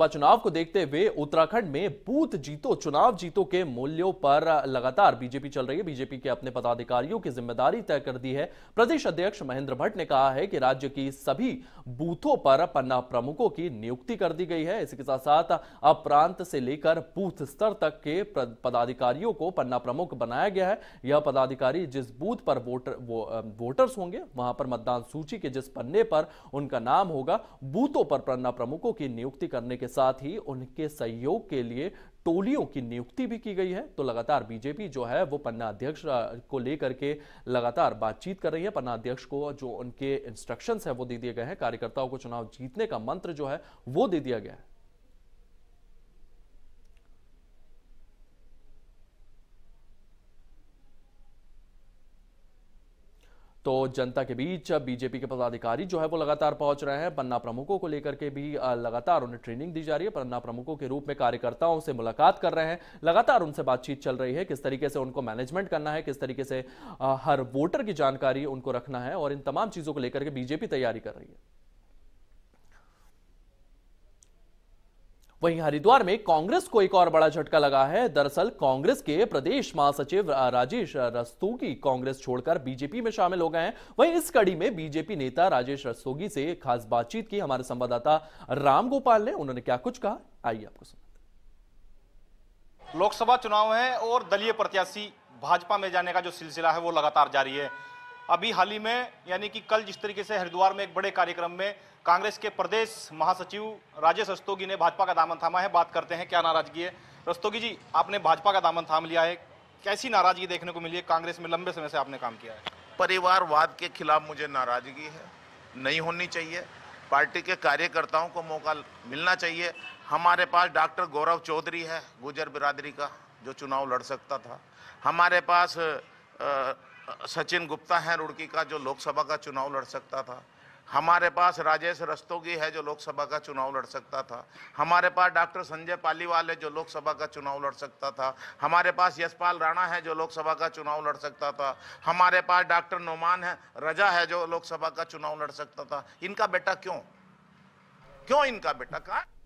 लोकसभा चुनाव को देखते हुए उत्तराखंड में बूथ जीतो चुनाव जीतो के मूल्यों पर लगातार बीजेपी चल रही है बीजेपी के अपने पदाधिकारियों की जिम्मेदारी तय कर दी है प्रदेश अध्यक्ष महेंद्र भट्ट ने कहा है कि राज्य की सभी बूथों पर पन्ना प्रमुखों की नियुक्ति कर दी गई है इसके साथ साथ अब प्रांत से लेकर बूथ स्तर तक के पदाधिकारियों को पन्ना प्रमुख बनाया गया है यह पदाधिकारी जिस बूथ पर वोटर वो, वोटर्स होंगे वहां पर मतदान सूची के जिस पन्ने पर उनका नाम होगा बूथों पर पन्ना प्रमुखों की नियुक्ति करने के साथ ही उनके सहयोग के लिए टोलियों की नियुक्ति भी की गई है तो लगातार बीजेपी जो है वो पन्ना अध्यक्ष को लेकर के लगातार बातचीत कर रही है पन्ना अध्यक्ष को जो उनके इंस्ट्रक्शंस है वो दे दिए गए हैं कार्यकर्ताओं को चुनाव जीतने का मंत्र जो है वो दे दिया गया है तो जनता के बीच बीजेपी के पदाधिकारी जो है वो लगातार पहुंच रहे हैं पन्ना प्रमुखों को लेकर के भी लगातार उन्हें ट्रेनिंग दी जा रही है पन्ना प्रमुखों के रूप में कार्यकर्ताओं से मुलाकात कर रहे हैं लगातार उनसे बातचीत चल रही है किस तरीके से उनको मैनेजमेंट करना है किस तरीके से हर वोटर की जानकारी उनको रखना है और इन तमाम चीज़ों को लेकर के बीजेपी तैयारी कर रही है वहीं हरिद्वार में कांग्रेस को एक और बड़ा झटका लगा है दरअसल कांग्रेस के प्रदेश महासचिव राजेश रस्तोगी कांग्रेस छोड़कर बीजेपी में शामिल हो गए हैं वहीं इस कड़ी में बीजेपी नेता राजेश रस्तोगी से खास बातचीत की हमारे संवाददाता राम गोपाल ने उन्होंने क्या कुछ कहा आइए आपको सुन लोकसभा चुनाव है और दलीय प्रत्याशी भाजपा में जाने का जो सिलसिला है वो लगातार जारी है अभी हाल ही में यानी कि कल जिस तरीके से हरिद्वार में एक बड़े कार्यक्रम में कांग्रेस के प्रदेश महासचिव राजेश रस्तोगी ने भाजपा का दामन थामा है बात करते हैं क्या नाराजगी है रस्तोगी जी आपने भाजपा का दामन थाम लिया है कैसी नाराजगी देखने को मिली है कांग्रेस में लंबे समय से आपने काम किया है परिवारवाद के खिलाफ मुझे नाराजगी है नहीं होनी चाहिए पार्टी के कार्यकर्ताओं को मौका मिलना चाहिए हमारे पास डॉक्टर गौरव चौधरी है गुजर बिरादरी का जो चुनाव लड़ सकता था हमारे पास आ, सचिन गुप्ता हैं रुड़की का जो लोकसभा का चुनाव लड़ सकता था हमारे पास राजेश रस्तोगी है जो लोकसभा का चुनाव लड़ सकता था हमारे पास डॉक्टर संजय पालीवाल है जो लोकसभा का चुनाव लड़ सकता था हमारे पास यशपाल राणा है जो लोकसभा का चुनाव लड़ सकता था हमारे पास डॉक्टर नोमान है रजा है जो लोकसभा का चुनाव लड़ सकता था इनका बेटा क्यों क्यों इनका बेटा कहा